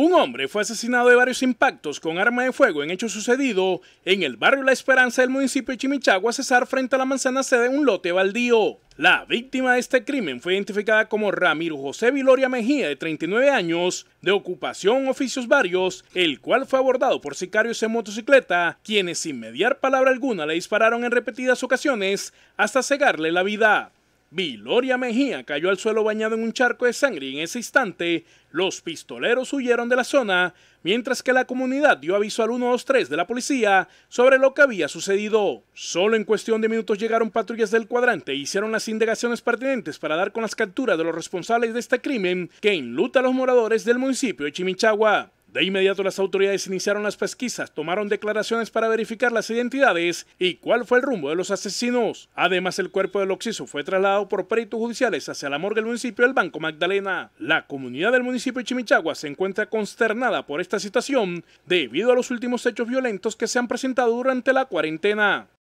Un hombre fue asesinado de varios impactos con arma de fuego en hecho sucedido en el barrio La Esperanza del municipio de Chimichagua, Cesar, frente a la manzana sede de un lote baldío. La víctima de este crimen fue identificada como Ramiro José Viloria Mejía, de 39 años, de ocupación oficios varios, el cual fue abordado por sicarios en motocicleta, quienes sin mediar palabra alguna le dispararon en repetidas ocasiones hasta cegarle la vida. Viloria Mejía cayó al suelo bañado en un charco de sangre en ese instante los pistoleros huyeron de la zona, mientras que la comunidad dio aviso al 123 de la policía sobre lo que había sucedido. Solo en cuestión de minutos llegaron patrullas del cuadrante e hicieron las indagaciones pertinentes para dar con las capturas de los responsables de este crimen que inluta a los moradores del municipio de Chimichagua. De inmediato las autoridades iniciaron las pesquisas, tomaron declaraciones para verificar las identidades y cuál fue el rumbo de los asesinos. Además, el cuerpo del occiso fue trasladado por peritos judiciales hacia la morgue del municipio del Banco Magdalena. La comunidad del municipio de Chimichagua se encuentra consternada por esta situación debido a los últimos hechos violentos que se han presentado durante la cuarentena.